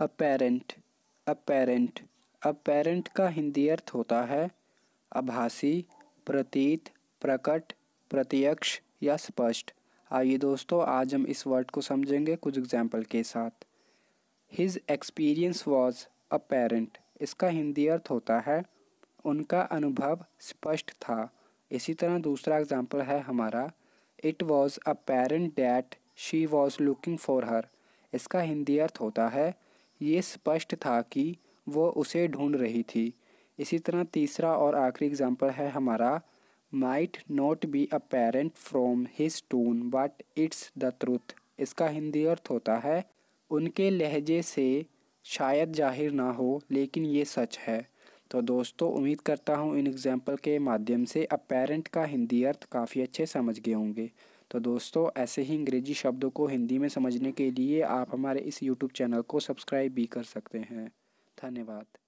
apparent apparent apparent का हिंदी अर्थ होता है आभासी प्रतीत प्रकट प्रत्यक्ष या स्पष्ट आइए दोस्तों आज हम इस वर्ड को समझेंगे कुछ एग्जाम्पल के साथ हिज एक्सपीरियंस वॉज अपेरेंट इसका हिंदी अर्थ होता है उनका अनुभव स्पष्ट था इसी तरह दूसरा एग्जाम्पल है हमारा it was apparent that she was looking for her इसका हिंदी अर्थ होता है ये स्पष्ट था कि वो उसे ढूंढ रही थी इसी तरह तीसरा और आखिरी एग्जाम्पल है हमारा might not be apparent from his tone but it's the truth इसका हिंदी अर्थ होता है उनके लहजे से शायद जाहिर ना हो लेकिन ये सच है तो दोस्तों उम्मीद करता हूँ इन एग्जाम्पल के माध्यम से अब पेरेंट का हिंदी अर्थ काफ़ी अच्छे समझ गए होंगे तो दोस्तों ऐसे ही अंग्रेजी शब्दों को हिंदी में समझने के लिए आप हमारे इस यूट्यूब चैनल को सब्सक्राइब भी कर सकते हैं धन्यवाद